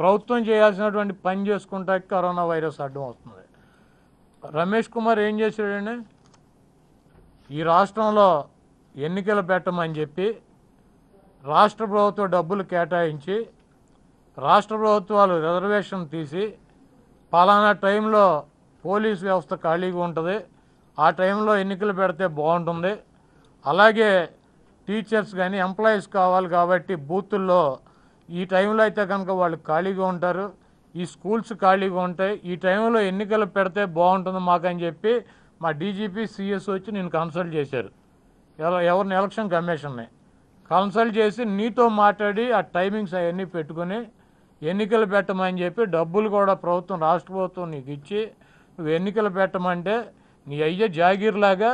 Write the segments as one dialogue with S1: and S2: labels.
S1: ప్రభుత్వం చేయాల్సినటువంటి పని చేసుకుంటా కరోనా వైరస్ అడ్డం అవుతుంది రమేష్ కుమార్ ఏం చేశాడండి ఈ రాష్ట్రంలో ఎన్నికలు పెట్టమని చెప్పి రాష్ట్ర ప్రభుత్వ డబ్బులు కేటాయించి రాష్ట్ర ప్రభుత్వాలు రిజర్వేషన్ తీసి పలానా టైంలో పోలీస్ వ్యవస్థ ఖాళీగా ఉంటుంది ఆ టైంలో ఎన్నికలు పెడితే బాగుంటుంది అలాగే టీచర్స్ కానీ ఎంప్లాయీస్ కావాలి కాబట్టి బూతుల్లో ఈ టైంలో అయితే కనుక వాళ్ళు ఖాళీగా ఉంటారు ఈ స్కూల్స్ ఖాళీగా ఉంటాయి ఈ టైంలో ఎన్నికలు పెడితే బాగుంటుంది మాకని చెప్పి మా డీజీపీ సిఎస్ వచ్చి నేను కన్సల్ట్ చేశారు ఎవరిని ఎలక్షన్ కమిషన్ని కన్సల్ట్ చేసి నీతో మాట్లాడి ఆ టైమింగ్స్ అవన్నీ పెట్టుకొని ఎన్నికలు పెట్టమని చెప్పి డబ్బులు కూడా ప్రభుత్వం రాష్ట్ర ప్రభుత్వం నీకు ఇచ్చి నువ్వు ఎన్నికలు పెట్టమంటే నీ అయ్యే జాగీర్లాగా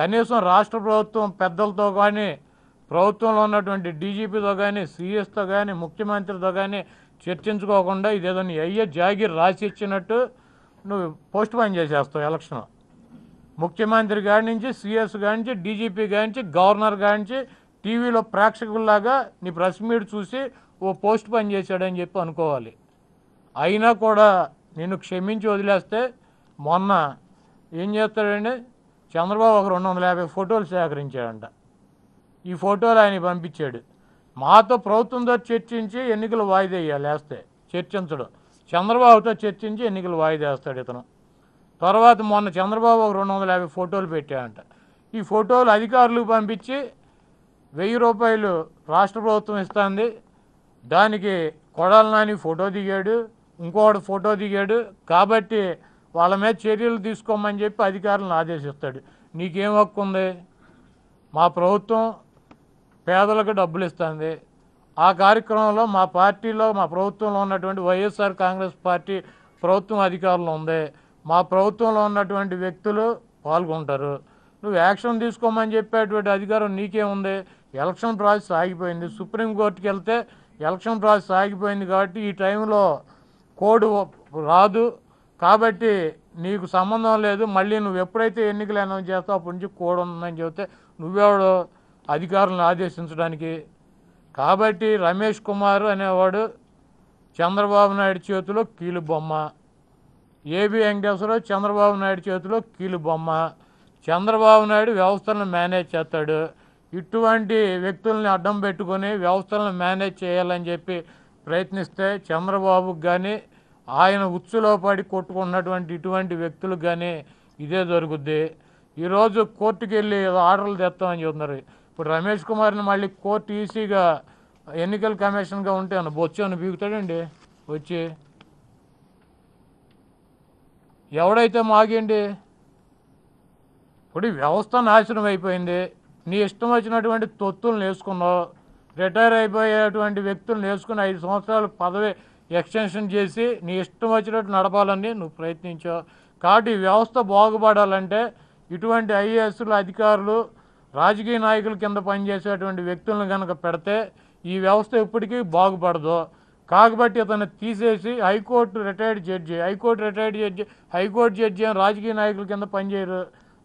S1: కనీసం రాష్ట్ర ప్రభుత్వం పెద్దలతో కానీ ప్రభుత్వంలో ఉన్నటువంటి డీజీపీతో కానీ సీఎస్తో కానీ ముఖ్యమంత్రితో కానీ చర్చించుకోకుండా ఇదేదో నీ అయ్యే జాగిర్ రాసి ఇచ్చినట్టు నువ్వు పోస్ట్ పోన్ చేసేస్తావు ఎలక్షన్ ముఖ్యమంత్రి కాడి నుంచి సీఎస్ కానించి డీజీపీ కానించి గవర్నర్ కానించి టీవీలో ప్రేక్షకుల్లాగా నీ ప్రెస్ మీట్ చూసి ఓ పోస్ట్ పని చేశాడని చెప్పి అనుకోవాలి అయినా కూడా నేను క్షమించి వదిలేస్తే మొన్న ఏం చేస్తాడండి చంద్రబాబు ఒక రెండు వందల యాభై ఫోటోలు సేకరించాడంట ఈ ఫోటోలు ఆయన పంపించాడు మాతో ప్రభుత్వంతో చర్చించి ఎన్నికలు వాయిదా వేయాలి వేస్తే చంద్రబాబుతో చర్చించి ఎన్నికలు వాయిదా వేస్తాడు ఇతను తర్వాత మొన్న చంద్రబాబు ఒక రెండు వందల యాభై ఫోటోలు పెట్టాడంట ఈ ఫోటోలు అధికారులకు పంపించి వెయ్యి రూపాయలు రాష్ట్ర ప్రభుత్వం ఇస్తుంది దానికి కొడాల నాని ఫోటో దిగాడు ఇంకోటి ఫోటో దిగాడు కాబట్టి వాళ్ళ మీద చర్యలు తీసుకోమని చెప్పి అధికారులను ఆదేశిస్తాడు నీకేం హక్కు ఉంది మా ప్రభుత్వం పేదలకు డబ్బులు ఇస్తుంది ఆ కార్యక్రమంలో మా పార్టీలో మా ప్రభుత్వంలో ఉన్నటువంటి వైఎస్ఆర్ కాంగ్రెస్ పార్టీ ప్రభుత్వం అధికారంలో ఉంది మా ప్రభుత్వంలో ఉన్నటువంటి వ్యక్తులు పాల్గొంటారు నువ్వు యాక్షన్ తీసుకోమని చెప్పేటువంటి అధికారం నీకేముంది ఎలక్షన్ ప్రాసెస్ ఆగిపోయింది సుప్రీంకోర్టుకి వెళ్తే ఎలక్షన్ ప్రాసెస్ ఆగిపోయింది కాబట్టి ఈ టైంలో కోడ్ రాదు కాబట్టి నీకు సంబంధం లేదు మళ్ళీ నువ్వు ఎప్పుడైతే ఎన్నికలు అనౌన్స్ చేస్తావు అప్పటి నుంచి కోడ్ ఉందని చెబితే నువ్వెవడో అధికారులను ఆదేశించడానికి కాబట్టి రమేష్ కుమార్ అనేవాడు చంద్రబాబు నాయుడు చేతిలో కీలుబొమ్మ ఏబి వెంకటేశ్వరరావు చంద్రబాబు నాయుడు చేతిలో కీలుబొమ్మ చంద్రబాబు నాయుడు వ్యవస్థలను మేనేజ్ చేస్తాడు ఇటువంటి వ్యక్తుల్ని అడ్డం పెట్టుకొని వ్యవస్థలను మేనేజ్ చేయాలని చెప్పి ప్రయత్నిస్తే చంద్రబాబుకు కానీ ఆయన ఉచ్చులో పడి కొట్టుకున్నటువంటి ఇటువంటి వ్యక్తులకు కానీ ఇదే జరుగుద్ది ఈరోజు కోర్టుకు వెళ్ళి ఆర్డర్లు తెస్తామని చెప్తున్నారు ఇప్పుడు రమేష్ కుమార్ని మళ్ళీ కోర్టు ఈసీగా ఎన్నికల కమిషన్గా ఉంటే అని బొచ్చు అని బీగుతాడండి వచ్చి ఎవడైతే మాగండి ఇప్పుడు వ్యవస్థ నాశనం అయిపోయింది నీ ఇష్టం వచ్చినటువంటి తొత్తులను వేసుకున్నావు రిటైర్ అయిపోయేటువంటి వ్యక్తులను వేసుకుని ఐదు సంవత్సరాలు పదవి ఎక్స్టెన్షన్ చేసి నీ ఇష్టం వచ్చినట్టు నడపాలని నువ్వు ప్రయత్నించావు కాబట్టి వ్యవస్థ బాగుపడాలంటే ఇటువంటి ఐఏఎస్లు అధికారులు రాజకీయ నాయకుల కింద పనిచేసేటువంటి వ్యక్తులను కనుక పెడితే ఈ వ్యవస్థ ఎప్పటికీ బాగుపడదు కాబట్టి అతను తీసేసి high court retired judge high court retired judge high court judge అని రాజకీయ నాయకుల కింద పనిచేయరు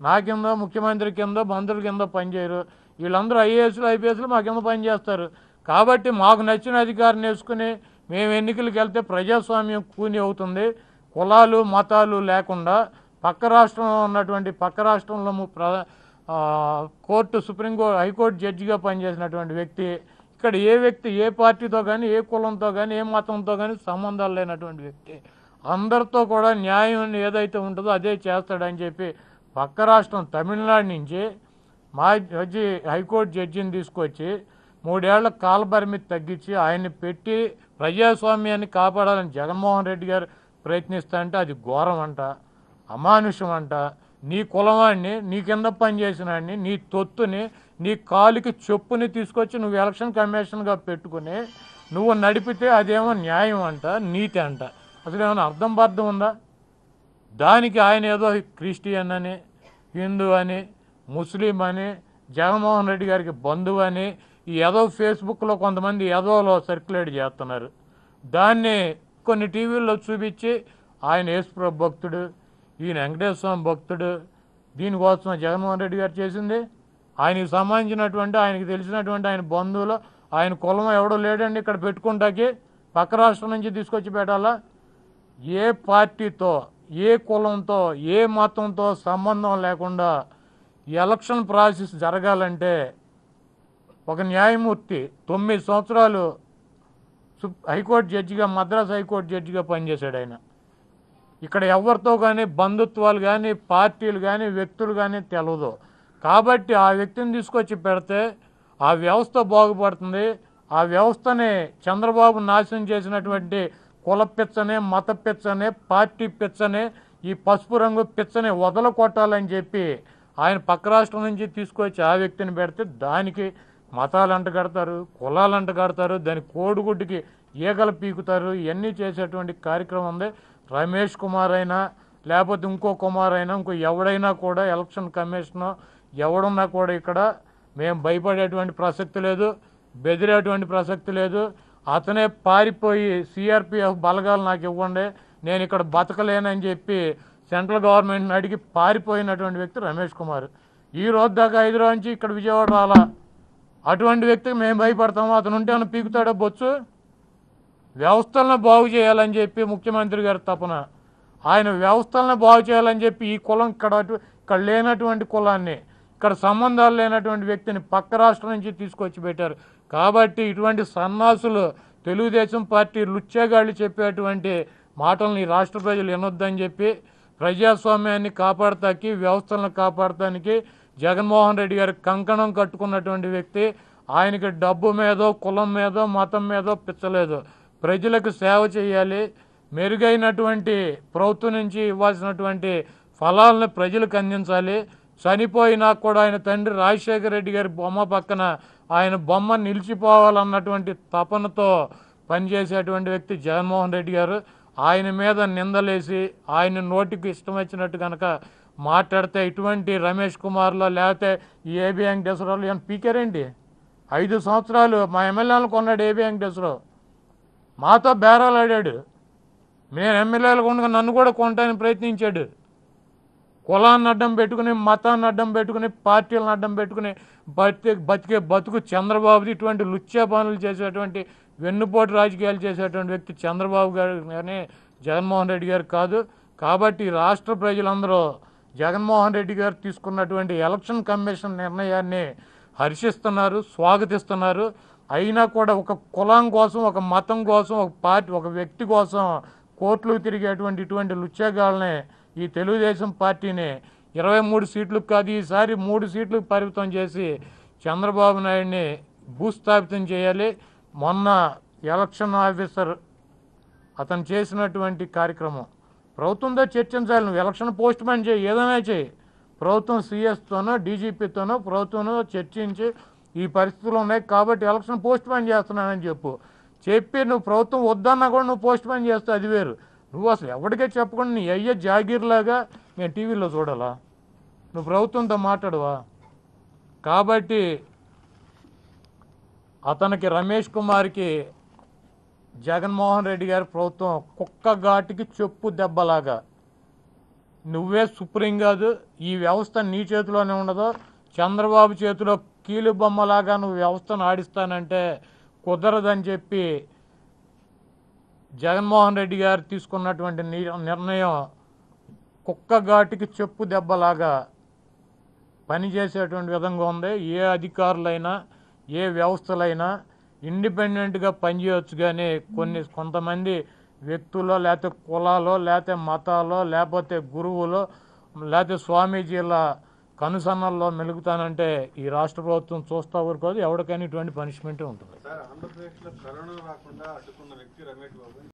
S1: నా కింద ముఖ్యమంత్రి కింద మంత్రుల కింద పనిచేయరు వీళ్ళందరూ ఐఏఎస్లు ఐపీఎస్లు మా కింద పనిచేస్తారు కాబట్టి మాకు నచ్చిన అధికారిని వేసుకుని మేము ఎన్నికలకు వెళ్తే ప్రజాస్వామ్యం కూని అవుతుంది కులాలు మతాలు లేకుండా పక్క రాష్ట్రంలో ఉన్నటువంటి పక్క రాష్ట్రంలో కోర్టు సుప్రీంకోర్టు హైకోర్టు జడ్జిగా పనిచేసినటువంటి వ్యక్తి ఇక్కడ ఏ వ్యక్తి ఏ పార్టీతో కానీ ఏ కులంతో కానీ ఏ మతంతో కానీ సంబంధాలు లేనటువంటి వ్యక్తి అందరితో కూడా న్యాయం ఏదైతే ఉంటుందో అదే చేస్తాడని చెప్పి పక్క రాష్ట్రం తమిళనాడు నుంచి మా జడ్జి హైకోర్టు జడ్జిని తీసుకొచ్చి మూడేళ్ల కాలపరిమితి తగ్గించి ఆయన్ని పెట్టి ప్రజాస్వామ్యాన్ని కాపాడాలని జగన్మోహన్ రెడ్డి గారు ప్రయత్నిస్తా అంటే అది ఘోరం అంట అమానుషం అంట నీ కులవాడిని నీ కింద పనిచేసినాడిని నీ తొత్తుని నీ కాలుకి చెప్పుని తీసుకొచ్చి నువ్వు ఎలక్షన్ కమిషన్గా పెట్టుకుని నువ్వు నడిపితే అదేమో న్యాయం అంట నీతి అంట అసలు ఏమైనా అర్థం బార్థం ఉందా దానికి ఆయన ఏదో క్రిస్టియన్ అని హిందూ అని ముస్లిం అని జగన్మోహన్ రెడ్డి గారికి బంధువు అని ఏదో ఫేస్బుక్లో కొంతమంది ఏదోలో సర్క్యులేట్ చేస్తున్నారు దాన్ని కొన్ని టీవీల్లో చూపించి ఆయన యేసుప్రభు భక్తుడు ఈయన వెంకటేశ్వర స్వామి భక్తుడు దీనికోసం జగన్మోహన్ రెడ్డి గారు చేసింది ఆయనకి సంబంధించినటువంటి ఆయనకి తెలిసినటువంటి ఆయన బంధువులు ఆయన కులం ఎవడో లేడండి ఇక్కడ పెట్టుకుంటాకి పక్క రాష్ట్రం నుంచి తీసుకొచ్చి పెట్టాలా ఏ పార్టీతో ఏ కులంతో ఏ మతంతో సంబంధం లేకుండా ఎలక్షన్ ప్రాసెస్ జరగాలంటే ఒక న్యాయమూర్తి తొమ్మిది సంవత్సరాలు హైకోర్టు జడ్జిగా మద్రాసు హైకోర్టు జడ్జిగా పనిచేశాడు ఆయన ఇక్కడ ఎవరితో కానీ బంధుత్వాలు కానీ పార్టీలు కానీ వ్యక్తులు కానీ తెలవదు కాబట్టి ఆ వ్యక్తిని తీసుకొచ్చి పెడితే ఆ వ్యవస్థ బాగుపడుతుంది ఆ వ్యవస్థని చంద్రబాబు నాశనం చేసినటువంటి కుల పిచ్చనే మత పిచ్చనే పార్టీ పిచ్చనే ఈ పసుపు రంగు పిచ్చని వదల కొట్టాలని చెప్పి ఆయన పక్క రాష్ట్రం నుంచి తీసుకొచ్చి ఆ వ్యక్తిని పెడితే దానికి మతాలు అంటగడతారు కులాలు అంటగడతారు దాని కోడిగుడ్డుకి ఈగలు పీకుతారు ఇవన్నీ చేసేటువంటి కార్యక్రమం ఉంది రమేష్ కుమార్ అయినా లేకపోతే ఇంకో కుమార్ అయినా ఇంకో ఎవడైనా కూడా ఎలక్షన్ కమిషన్ ఎవడున్నా కూడా ఇక్కడ మేము భయపడేటువంటి ప్రసక్తి లేదు బెదిరేటువంటి ప్రసక్తి లేదు అతనే పారిపోయి సిఆర్పిఎఫ్ బలగాలు నాకు ఇవ్వండి నేను ఇక్కడ బతకలేనని చెప్పి సెంట్రల్ గవర్నమెంట్ని అడిగి పారిపోయినటువంటి వ్యక్తి రమేష్ కుమార్ ఈ రోజు దాకా హైదరాబాద్ నుంచి ఇక్కడ విజయవాడ రాలా అటువంటి వ్యక్తికి మేము భయపడతాము అతను ఉంటే ఏమైనా పీకుతాడో బొచ్చు వ్యవస్థలను బాగు చేయాలని చెప్పి ముఖ్యమంత్రి గారి తపన ఆయన వ్యవస్థలను బాగు చేయాలని చెప్పి ఈ కులం ఇక్కడ ఇక్కడ లేనటువంటి కులాన్ని ఇక్కడ సంబంధాలు లేనటువంటి వ్యక్తిని పక్క రాష్ట్రం నుంచి తీసుకొచ్చి పెట్టారు కాబట్టి ఇటువంటి సన్నాసులు తెలుగుదేశం పార్టీ లుచ్చేగాళ్ళు చెప్పేటువంటి ఈ రాష్ట్ర ప్రజలు వినొద్దని చెప్పి ప్రజాస్వామ్యాన్ని కాపాడటానికి వ్యవస్థలను కాపాడటానికి జగన్మోహన్ రెడ్డి గారి కంకణం కట్టుకున్నటువంటి వ్యక్తి ఆయనకి డబ్బు మీదో కులం మీదో మతం మీదో పిచ్చలేదు ప్రజలకు సేవ చేయాలి మెరుగైనటువంటి ప్రభుత్వం నుంచి ఇవ్వాల్సినటువంటి ఫలాలను ప్రజలకు అందించాలి చనిపోయినా కూడా ఆయన తండ్రి రాజశేఖర రెడ్డి గారి బొమ్మ పక్కన ఆయన బొమ్మ నిలిచిపోవాలన్నటువంటి తపనతో పనిచేసేటువంటి వ్యక్తి జగన్మోహన్ రెడ్డి గారు ఆయన మీద నిందలేసి ఆయన నోటికి ఇష్టం వచ్చినట్టు కనుక మాట్లాడితే ఇటువంటి రమేష్ కుమార్లో లేకపోతే ఈ డెసరాలు ఏమైనా పీకారండి ఐదు సంవత్సరాలు మా ఎమ్మెల్యేలకు ఉన్నాడు ఏబి వెంకటేశ్వరరావు మాతో బేరాలు ఆడాడు నేను ఎమ్మెల్యేలు ఉండగా నన్ను కూడా కొనడానికి ప్రయత్నించాడు కులాన్ని అడ్డం పెట్టుకుని మతాన్ని అడ్డం పెట్టుకుని పార్టీలను అడ్డం పెట్టుకుని బతికే బతికే బతుకు చంద్రబాబుది ఇటువంటి లుచ్చా పనులు చేసేటువంటి వెన్నుపోటు రాజకీయాలు చేసేటువంటి వ్యక్తి చంద్రబాబు గారు కానీ జగన్మోహన్ రెడ్డి గారు కాదు కాబట్టి రాష్ట్ర ప్రజలందరూ జగన్మోహన్ రెడ్డి గారు తీసుకున్నటువంటి ఎలక్షన్ కమిషన్ నిర్ణయాన్ని హర్షిస్తున్నారు స్వాగతిస్తున్నారు అయినా కూడా ఒక కులం కోసం ఒక మతం కోసం ఒక పార్టీ ఒక వ్యక్తి కోసం కోర్టులు తిరిగేటువంటి ఇటువంటి లుచ్చగాళ్ళని ఈ తెలుగుదేశం పార్టీని ఇరవై మూడు సీట్లకు కాదు ఈసారి మూడు సీట్లు పరిమితం చేసి చంద్రబాబు నాయుడిని భూస్థాపితం చేయాలి మొన్న ఎలక్షన్ ఆఫీసర్ అతను చేసినటువంటి కార్యక్రమం ప్రభుత్వంతో చర్చించాలి నువ్వు ఎలక్షన్ పోస్ట్ మ్యాన్ చేయి ఏదైనా చేయి ప్రభుత్వం సీఎస్తోనో డీజీపీతోనో ప్రభుత్వంలో చర్చించి ఈ పరిస్థితులు ఉన్నాయి కాబట్టి ఎలక్షన్ పోస్ట్ పోన్ చేస్తున్నానని చెప్పు చెప్పి నువ్వు ప్రభుత్వం వద్దన్నా కూడా నువ్వు పోస్ట్ పోన్ చేస్తే అది వేరు నువ్వు అసలు ఎవరికే చెప్పకుండా నీ అయ్యే జాగీర్లాగా నేను టీవీలో చూడాలా నువ్వు ప్రభుత్వంతో మాట్లాడవా కాబట్టి అతనికి రమేష్ కుమార్కి జగన్మోహన్ రెడ్డి గారి ప్రభుత్వం కుక్క ఘాటికి చెప్పు దెబ్బలాగా నువ్వే సుప్రీం కాదు ఈ వ్యవస్థ నీ చేతిలోనే ఉండదు చంద్రబాబు చేతిలో కీలుబొమ్మలాగా నువ్వు వ్యవస్థను ఆడిస్తానంటే కుదరదని చెప్పి జగన్మోహన్ రెడ్డి గారు తీసుకున్నటువంటి నిర్ణయం కుక్క ఘాటికి చెప్పు దెబ్బలాగా పనిచేసేటువంటి విధంగా ఉంది ఏ అధికారులైనా ఏ వ్యవస్థలైనా ఇండిపెండెంట్గా పనిచేయవచ్చు కానీ కొన్ని కొంతమంది వ్యక్తుల్లో లేకపోతే కులాలో లేకపోతే మతాలో లేకపోతే గురువులో లేకపోతే స్వామీజీల కనుసన్నల్లో మెలుగుతానంటే ఈ రాష్ట్ర ప్రభుత్వం చూస్తా ఊరుకోదు ఎవరికైనా ఇటువంటి పనిష్మెంటే ఉంటుంది